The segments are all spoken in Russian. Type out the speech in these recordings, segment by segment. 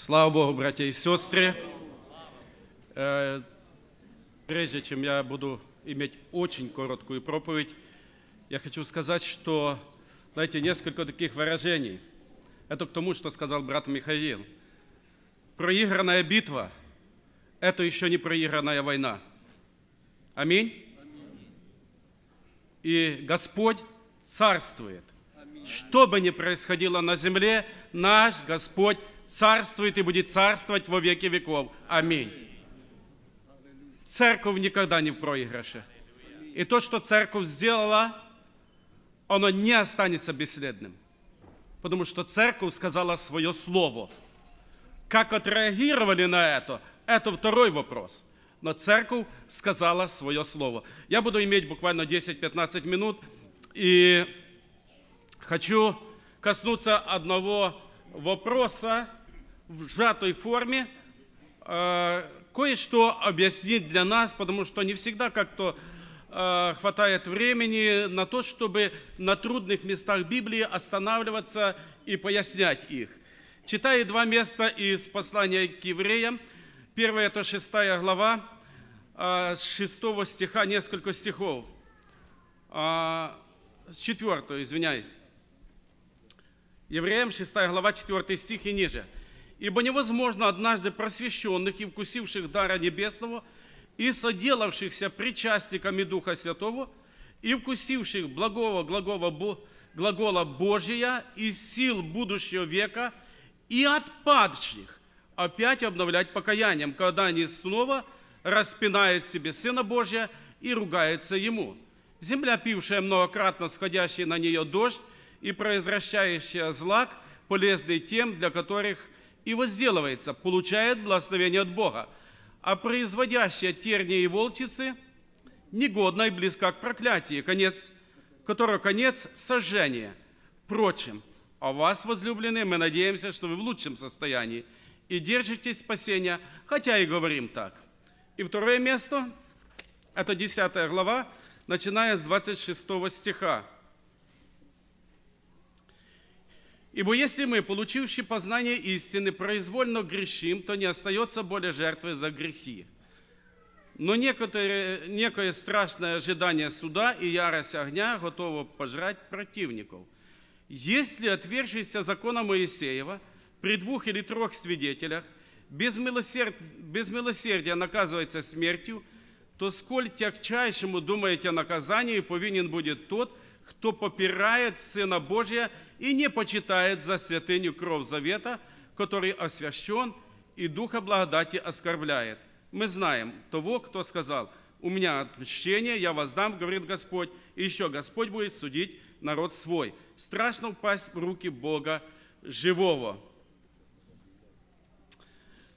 Слава Богу, братья и сестры. Э, прежде чем я буду иметь очень короткую проповедь, я хочу сказать, что, знаете, несколько таких выражений. Это к тому, что сказал брат Михаил. Проигранная битва – это еще не проигранная война. Аминь. И Господь царствует. Что бы ни происходило на земле, наш Господь царствует и будет царствовать во веки веков. Аминь. Церковь никогда не в проигрыше. И то, что церковь сделала, оно не останется бесследным. Потому что церковь сказала свое слово. Как отреагировали на это, это второй вопрос. Но церковь сказала свое слово. Я буду иметь буквально 10-15 минут, и хочу коснуться одного вопроса, в сжатой форме э, кое-что объяснить для нас, потому что не всегда как-то э, хватает времени на то, чтобы на трудных местах Библии останавливаться и пояснять их. Читаю два места из послания к евреям. Первое – это шестая глава, э, с 6 стиха несколько стихов. Э, с 4, извиняюсь. Евреям 6 глава, 4 стих и ниже – Ибо невозможно однажды просвещенных и вкусивших дара небесного и соделавшихся причастниками Духа Святого и вкусивших благого глагола, глагола Божия из сил будущего века и отпадших опять обновлять покаянием, когда они снова распинают себе Сына Божия и ругаются Ему. Земля, пившая многократно сходящий на нее дождь и произвращающая злак, полезный тем, для которых – и возделывается, получает благословение от Бога, а производящая тернии и волчицы негодна и близка к проклятию, конец, которого конец – сожжение. Впрочем, а вас, возлюбленные, мы надеемся, что вы в лучшем состоянии и держитесь спасения, хотя и говорим так. И второе место – это 10 глава, начиная с 26 стиха. Ибо если мы, получившие познание истины, произвольно грешим, то не остается более жертвы за грехи. Но некоторое, некое страшное ожидание суда и ярость огня готово пожрать противников. Если отвергшийся закона Моисеева при двух или трех свидетелях без, милосерд... без милосердия наказывается смертью, то сколь тягчайшему думаете о наказании повинен будет тот, кто попирает Сына Божия и не почитает за святыню кровь завета, который освящен и Духа благодати оскорбляет. Мы знаем того, кто сказал, у меня отмщение, я воздам, говорит Господь, и еще Господь будет судить народ свой. Страшно упасть в руки Бога живого.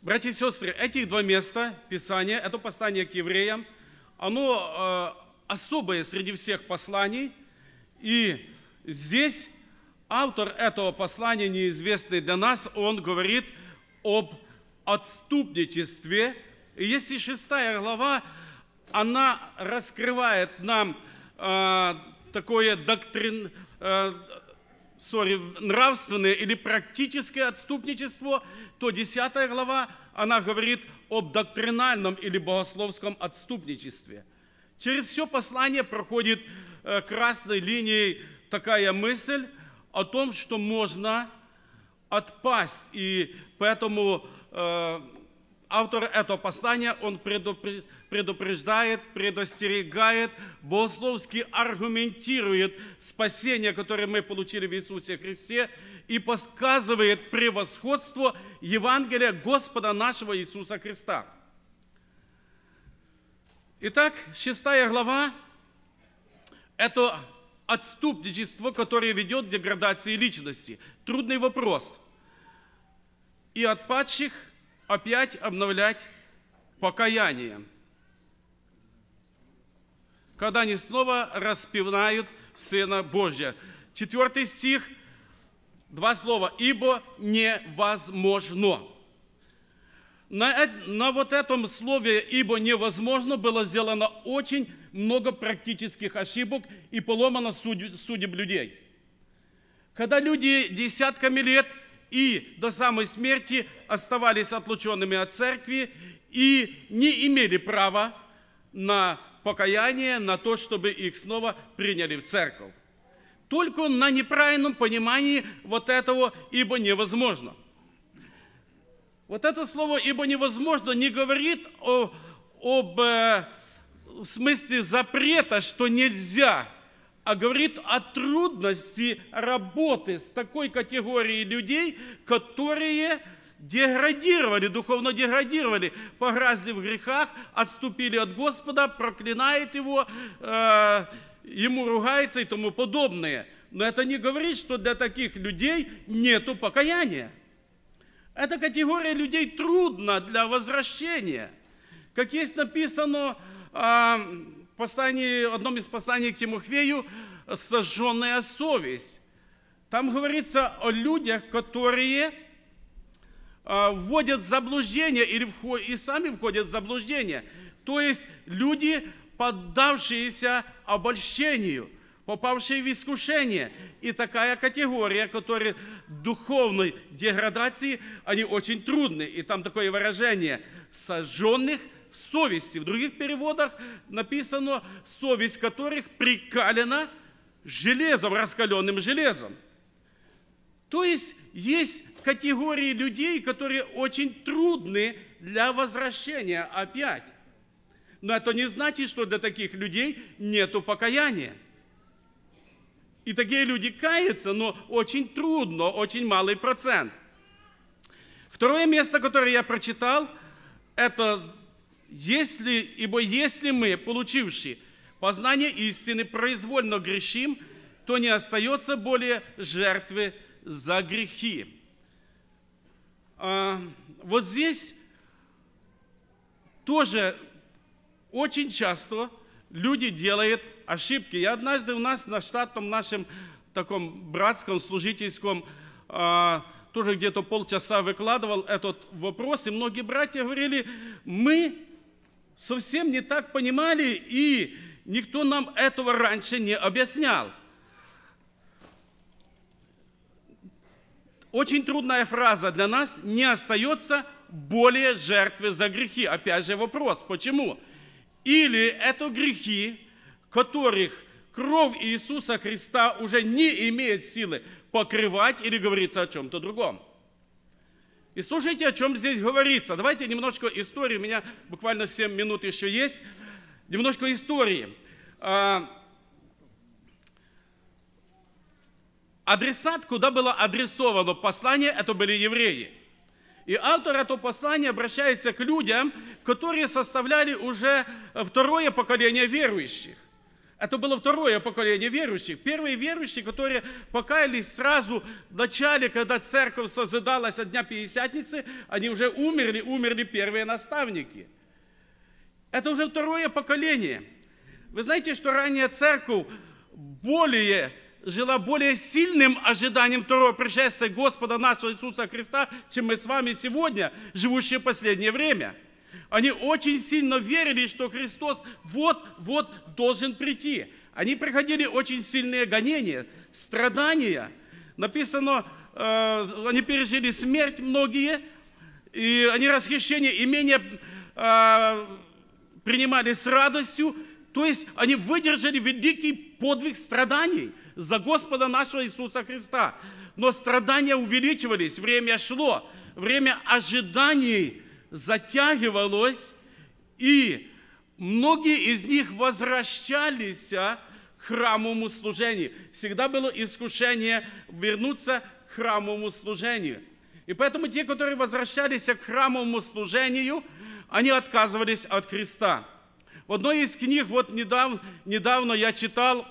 Братья и сестры, эти два места Писания, это послание к евреям, оно э, особое среди всех посланий – и здесь автор этого послания, неизвестный для нас, он говорит об отступничестве. И если шестая глава, она раскрывает нам э, такое доктрин, э, sorry, нравственное или практическое отступничество, то десятая глава, она говорит об доктринальном или богословском отступничестве. Через все послание проходит э, красной линией такая мысль о том, что можно отпасть. И поэтому э, автор этого послания, он предупреждает, предостерегает, богословски аргументирует спасение, которое мы получили в Иисусе Христе, и подсказывает превосходство Евангелия Господа нашего Иисуса Христа. Итак, шестая глава – это отступничество, которое ведет к деградации личности. Трудный вопрос. И от падших опять обновлять покаяние. Когда они снова распевнают Сына Божия. Четвертый стих, два слова. «Ибо невозможно». На, на вот этом слове «ибо невозможно» было сделано очень много практических ошибок и поломано судеб, судеб людей. Когда люди десятками лет и до самой смерти оставались отлученными от церкви и не имели права на покаяние, на то, чтобы их снова приняли в церковь. Только на неправильном понимании вот этого, ибо невозможно – вот это слово «ибо невозможно» не говорит о, об э, в смысле запрета, что нельзя, а говорит о трудности работы с такой категорией людей, которые деградировали, духовно деградировали, погрязли в грехах, отступили от Господа, проклинает Его, э, Ему ругается и тому подобное. Но это не говорит, что для таких людей нету покаяния. Эта категория людей трудна для возвращения. Как есть написано э, в послании, одном из посланий к Тимофею, сожженная совесть. Там говорится о людях, которые э, вводят в заблуждение или вход, и сами входят в заблуждение. То есть люди, поддавшиеся обольщению – попавшие в искушение. И такая категория, которые духовной деградации, они очень трудны. И там такое выражение «сожженных в совести». В других переводах написано «совесть которых прикалена железом, раскаленным железом». То есть есть категории людей, которые очень трудны для возвращения опять. Но это не значит, что для таких людей нет покаяния. И такие люди каются, но очень трудно, очень малый процент. Второе место, которое я прочитал, это если, ибо если мы, получившие познание истины, произвольно грешим, то не остается более жертвы за грехи. А, вот здесь тоже очень часто люди делают ошибки. И однажды у нас на штатном нашем таком братском служительском а, тоже где-то полчаса выкладывал этот вопрос, и многие братья говорили, мы совсем не так понимали, и никто нам этого раньше не объяснял. Очень трудная фраза для нас «не остается более жертвы за грехи». Опять же вопрос, почему? Или это грехи, которых кровь Иисуса Христа уже не имеет силы покрывать или говорится о чем-то другом. И слушайте, о чем здесь говорится. Давайте немножко истории. У меня буквально 7 минут еще есть. Немножко истории. А, адресат, куда было адресовано послание, это были евреи. И автор этого послания обращается к людям, которые составляли уже второе поколение верующих. Это было второе поколение верующих. Первые верующие, которые покаялись сразу в начале, когда церковь созидалась от Дня Пятидесятницы, они уже умерли, умерли первые наставники. Это уже второе поколение. Вы знаете, что ранняя церковь более жила более сильным ожиданием второго пришествия Господа нашего Иисуса Христа, чем мы с вами сегодня, живущие в последнее время – они очень сильно верили, что Христос вот-вот должен прийти. Они проходили очень сильные гонения, страдания. Написано, э, они пережили смерть многие, и они расхищение имения э, принимали с радостью. То есть они выдержали великий подвиг страданий за Господа нашего Иисуса Христа. Но страдания увеличивались, время шло, время ожиданий – затягивалось, и многие из них возвращались а, к храмовому служению. Всегда было искушение вернуться к храмовому служению. И поэтому те, которые возвращались к храмовому служению, они отказывались от креста. В одной из книг, вот недавно, недавно я читал,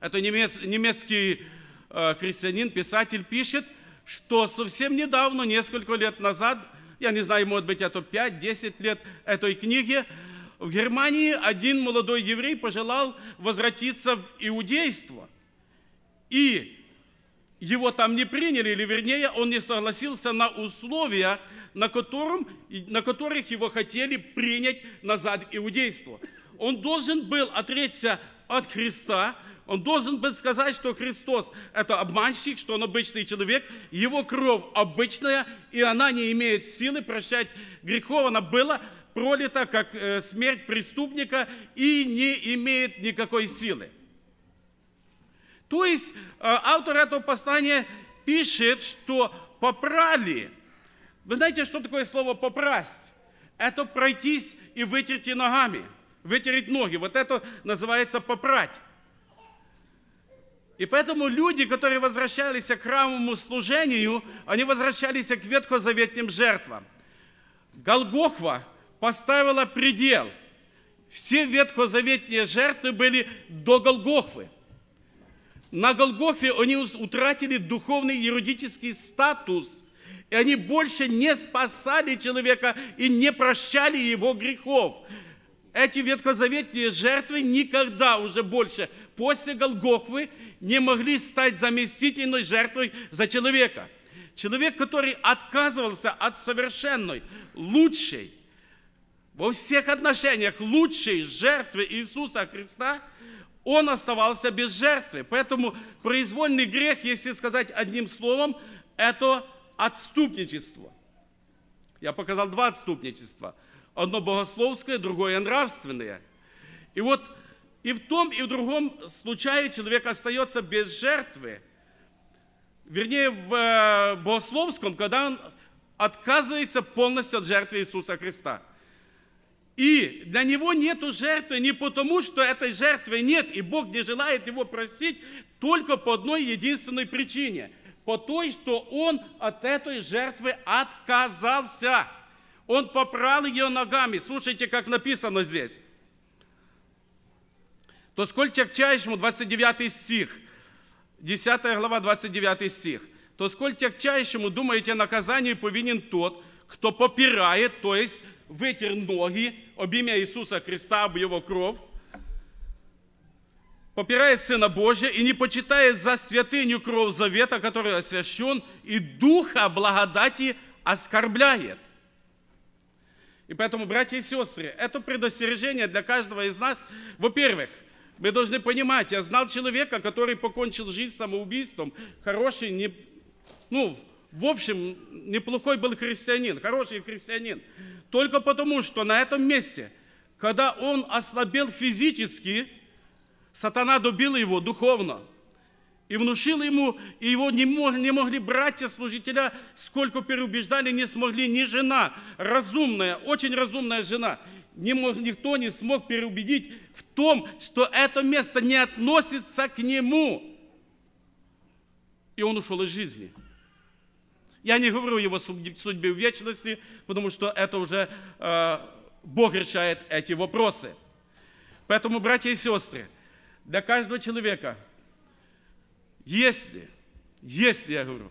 это немец, немецкий э, христианин, писатель пишет, что совсем недавно, несколько лет назад, я не знаю, может быть, это 5-10 лет этой книги, в Германии один молодой еврей пожелал возвратиться в иудейство. И его там не приняли, или вернее, он не согласился на условия, на, котором, на которых его хотели принять назад иудейство. Он должен был отречься от Христа, он должен был сказать, что Христос – это обманщик, что он обычный человек, его кровь обычная, и она не имеет силы прощать грехов. Она была пролита, как э, смерть преступника, и не имеет никакой силы. То есть э, автор этого послания пишет, что попрали. Вы знаете, что такое слово «попрасть»? Это пройтись и вытереть ногами, вытереть ноги. Вот это называется «попрать». И поэтому люди, которые возвращались к храмовому служению, они возвращались к ветхозаветным жертвам. Голгофа поставила предел. Все ветхозаветные жертвы были до Голгофы. На Голгофе они утратили духовный юридический статус, и они больше не спасали человека и не прощали его грехов эти ветхозаветные жертвы никогда уже больше после Голгофы не могли стать заместительной жертвой за человека. Человек, который отказывался от совершенной, лучшей, во всех отношениях лучшей жертвы Иисуса Христа, он оставался без жертвы. Поэтому произвольный грех, если сказать одним словом, это отступничество. Я показал два отступничества – Одно богословское, другое нравственное. И вот и в том, и в другом случае человек остается без жертвы. Вернее, в э, богословском, когда он отказывается полностью от жертвы Иисуса Христа. И для него нет жертвы не потому, что этой жертвы нет, и Бог не желает его простить, только по одной единственной причине. По той, что он от этой жертвы отказался. Он попрал ее ногами. Слушайте, как написано здесь. То сколь тягчайшему, 29 стих, 10 глава, 29 стих. То сколь тягчайшему, думаете, наказание повинен тот, кто попирает, то есть вытер ноги об имя Иисуса Христа, об Его кровь, попирает Сына Божия и не почитает за святыню кровь завета, который освящен, и Духа благодати оскорбляет – и поэтому, братья и сестры, это предостережение для каждого из нас. Во-первых, мы должны понимать, я знал человека, который покончил жизнь самоубийством, хороший, не, ну, в общем, неплохой был христианин, хороший христианин. Только потому, что на этом месте, когда он ослабел физически, сатана добил его духовно – и внушил ему, и его не, мог, не могли братья служителя, сколько переубеждали, не смогли ни жена, разумная, очень разумная жена, не мог, никто не смог переубедить в том, что это место не относится к нему. И он ушел из жизни. Я не говорю его судьбе в вечности, потому что это уже э, Бог решает эти вопросы. Поэтому, братья и сестры, для каждого человека – если, если, я говорю,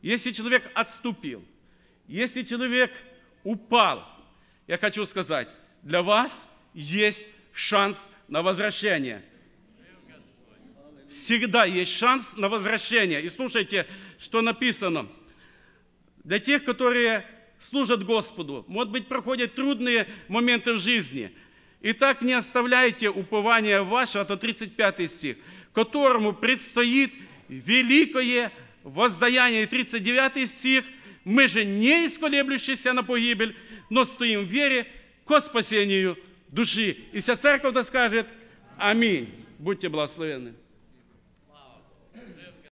если человек отступил, если человек упал, я хочу сказать, для вас есть шанс на возвращение. Всегда есть шанс на возвращение. И слушайте, что написано. Для тех, которые служат Господу, может быть, проходят трудные моменты в жизни. Итак, не оставляйте упования вашего, это а 35 стих, которому предстоит великое воздаяние. 39 стих. Мы же не исколеблющиеся на погибель, но стоим в вере ко спасению души. И вся церковь да скажет Аминь. Будьте благословенны.